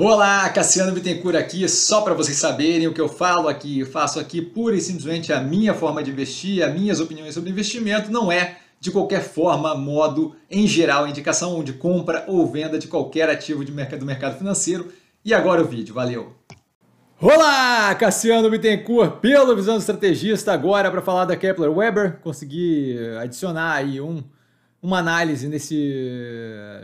Olá, Cassiano Bittencourt aqui, só para vocês saberem o que eu falo aqui, eu faço aqui pura e simplesmente a minha forma de investir, as minhas opiniões sobre investimento, não é de qualquer forma, modo, em geral, indicação de compra ou venda de qualquer ativo de mercado, do mercado financeiro. E agora o vídeo, valeu! Olá, Cassiano Bittencourt, pelo Visão Estrategista, agora para falar da Kepler Weber, consegui adicionar aí um, uma análise nesse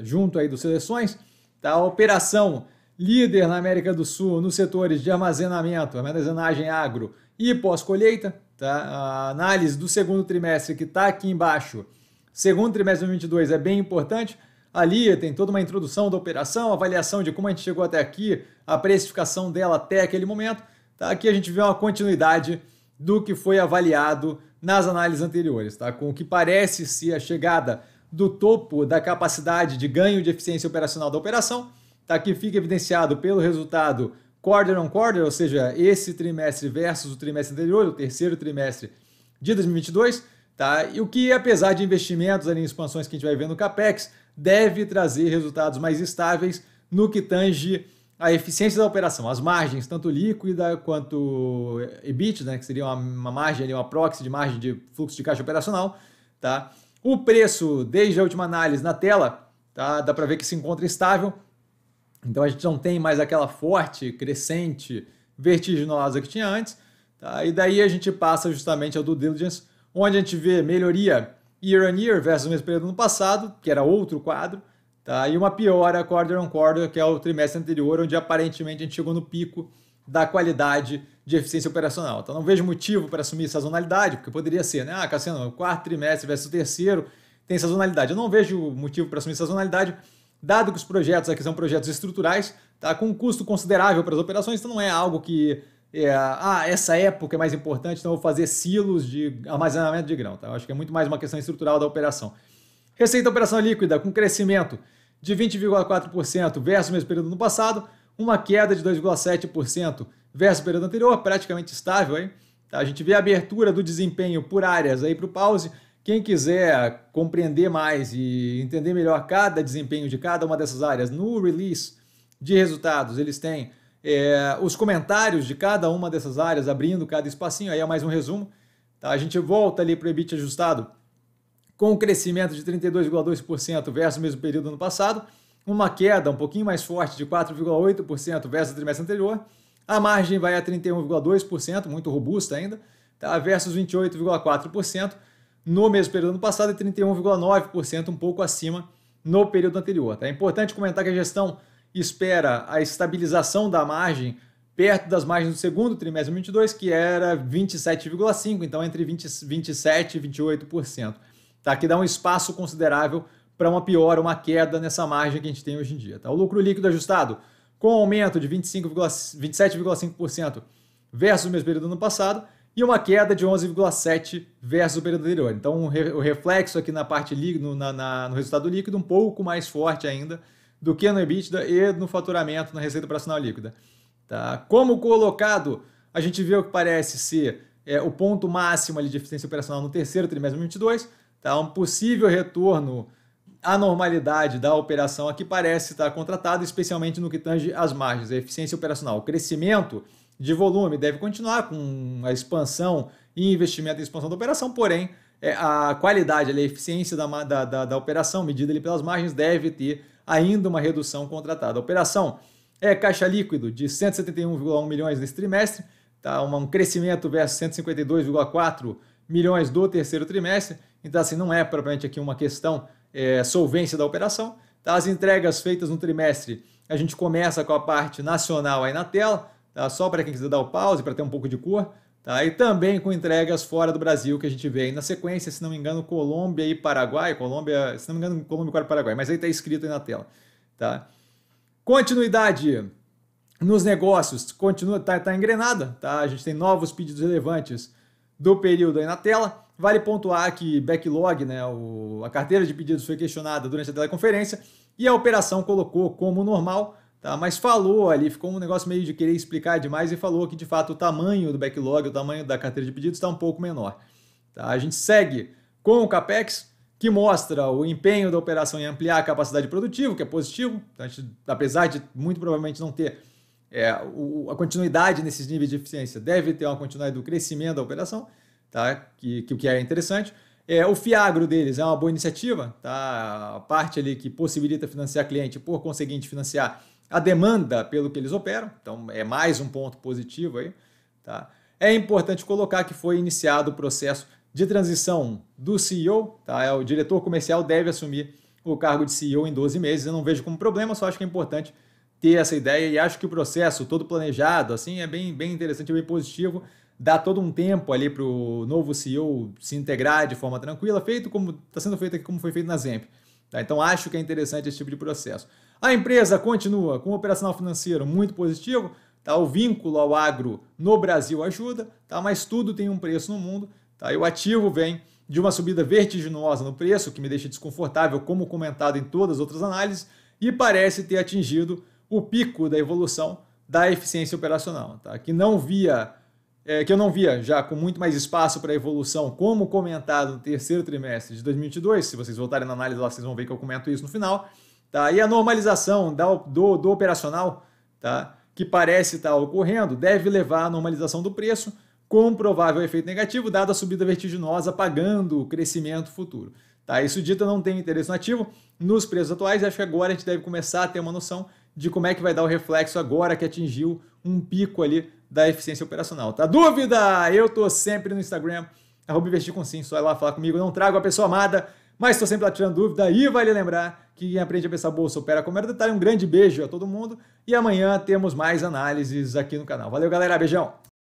junto aí dos seleções, tá? operação líder na América do Sul nos setores de armazenamento, armazenagem agro e pós-colheita. Tá? A análise do segundo trimestre que está aqui embaixo, segundo trimestre de 2022 é bem importante. Ali tem toda uma introdução da operação, avaliação de como a gente chegou até aqui, a precificação dela até aquele momento. Tá? Aqui a gente vê uma continuidade do que foi avaliado nas análises anteriores, tá? com o que parece ser a chegada do topo da capacidade de ganho de eficiência operacional da operação tá aqui fica evidenciado pelo resultado quarter on quarter, ou seja, esse trimestre versus o trimestre anterior, o terceiro trimestre de 2022, tá? E o que, apesar de investimentos ali em expansões que a gente vai ver no capex, deve trazer resultados mais estáveis no que tange a eficiência da operação, as margens, tanto líquida quanto EBIT, né, que seria uma, uma margem ali, uma proxy de margem de fluxo de caixa operacional, tá? O preço, desde a última análise na tela, tá? Dá para ver que se encontra estável então a gente não tem mais aquela forte, crescente, vertiginosa que tinha antes. Tá? E daí a gente passa justamente ao due diligence, onde a gente vê melhoria year on year versus o mesmo período do ano passado, que era outro quadro, tá? e uma piora quarter on quarter, que é o trimestre anterior, onde aparentemente a gente chegou no pico da qualidade de eficiência operacional. Então não vejo motivo para assumir sazonalidade, porque poderia ser, né? Ah, Cassiano, quarto trimestre versus terceiro tem sazonalidade. Eu não vejo motivo para assumir sazonalidade, dado que os projetos aqui são projetos estruturais, tá? com um custo considerável para as operações, então não é algo que é, ah, essa época é mais importante, então eu vou fazer silos de armazenamento de grão. Tá? Eu acho que é muito mais uma questão estrutural da operação. Receita da operação líquida com crescimento de 20,4% versus o mesmo período no passado, uma queda de 2,7% versus o período anterior, praticamente estável. Hein? Tá? A gente vê a abertura do desempenho por áreas aí para o pause quem quiser compreender mais e entender melhor cada desempenho de cada uma dessas áreas no release de resultados, eles têm é, os comentários de cada uma dessas áreas, abrindo cada espacinho, aí é mais um resumo. Tá? A gente volta ali para o EBIT ajustado com o crescimento de 32,2% versus o mesmo período ano passado, uma queda um pouquinho mais forte de 4,8% versus o trimestre anterior, a margem vai a 31,2%, muito robusta ainda, tá? versus 28,4%, no mesmo período do ano passado e 31,9%, um pouco acima no período anterior. Tá? É importante comentar que a gestão espera a estabilização da margem perto das margens do segundo trimestre de 2022, que era 27,5%, então entre 20, 27% e 28%. Tá? Que dá um espaço considerável para uma piora, uma queda nessa margem que a gente tem hoje em dia. Tá? O lucro líquido ajustado com aumento de 27,5% versus o mesmo período do ano passado, e uma queda de 11,7 versus o período anterior. Então, o reflexo aqui na parte líquido, na, na, no resultado líquido um pouco mais forte ainda do que no EBITDA e no faturamento, na receita operacional líquida. Tá? Como colocado, a gente vê o que parece ser é, o ponto máximo ali de eficiência operacional no terceiro trimestre de 2022, tá? um possível retorno à normalidade da operação aqui parece estar contratado, especialmente no que tange às margens, a eficiência operacional. O crescimento de volume. Deve continuar com a expansão e investimento em expansão da operação, porém, é, a qualidade, a eficiência da, da, da, da operação, medida ali pelas margens, deve ter ainda uma redução contratada. A operação é caixa líquido de 171,1 milhões nesse trimestre, tá? um crescimento versus 152,4 milhões do terceiro trimestre. Então, assim, não é propriamente aqui uma questão é, solvência da operação. Tá? As entregas feitas no trimestre, a gente começa com a parte nacional aí na tela, tá? só para quem quiser dar o pause, para ter um pouco de cor. Tá? E também com entregas fora do Brasil, que a gente vê aí na sequência, se não me engano, Colômbia e Paraguai. Colômbia, se não me engano, Colômbia e Paraguai, mas aí está escrito aí na tela. Tá? Continuidade nos negócios continua tá, tá engrenada, tá? A gente tem novos pedidos relevantes do período aí na tela. Vale pontuar que backlog, né, o, a carteira de pedidos foi questionada durante a teleconferência e a operação colocou como normal Tá, mas falou ali, ficou um negócio meio de querer explicar demais e falou que de fato o tamanho do backlog, o tamanho da carteira de pedidos está um pouco menor. Tá, a gente segue com o CAPEX, que mostra o empenho da operação em ampliar a capacidade produtiva, que é positivo, então, gente, apesar de muito provavelmente não ter é, o, a continuidade nesses níveis de eficiência, deve ter uma continuidade do crescimento da operação, tá? que, que, que é interessante. É, o Fiagro deles é uma boa iniciativa, tá? a parte ali que possibilita financiar cliente, por conseguinte financiar a demanda pelo que eles operam, então é mais um ponto positivo aí. Tá? É importante colocar que foi iniciado o processo de transição do CEO, tá? É, o diretor comercial deve assumir o cargo de CEO em 12 meses, eu não vejo como problema, só acho que é importante ter essa ideia e acho que o processo todo planejado assim é bem, bem interessante, bem positivo, dá todo um tempo ali para o novo CEO se integrar de forma tranquila, feito como está sendo feito aqui, como foi feito na Zemp. Tá? Então acho que é interessante esse tipo de processo. A empresa continua com o operacional financeiro muito positivo, tá? o vínculo ao agro no Brasil ajuda, tá? mas tudo tem um preço no mundo. Tá? E o ativo vem de uma subida vertiginosa no preço, que me deixa desconfortável, como comentado em todas as outras análises, e parece ter atingido o pico da evolução da eficiência operacional, tá? que não via, é, que eu não via já com muito mais espaço para evolução, como comentado no terceiro trimestre de 2022. Se vocês voltarem na análise lá, vocês vão ver que eu comento isso no final. Tá? E a normalização da, do, do operacional, tá? que parece estar tá ocorrendo, deve levar à normalização do preço, com provável efeito negativo, dada a subida vertiginosa, pagando o crescimento futuro. Tá? Isso dito, não tem interesse nativo nos preços atuais, acho que agora a gente deve começar a ter uma noção de como é que vai dar o reflexo agora que atingiu um pico ali da eficiência operacional. Tá? Dúvida? Eu tô sempre no Instagram, arroba investir com sim, só ir lá falar comigo. Não trago a pessoa amada mas estou sempre lá tirando dúvida e vai lhe lembrar que aprende a pensar bolsa opera com era. detalhe. Um grande beijo a todo mundo e amanhã temos mais análises aqui no canal. Valeu, galera. Beijão!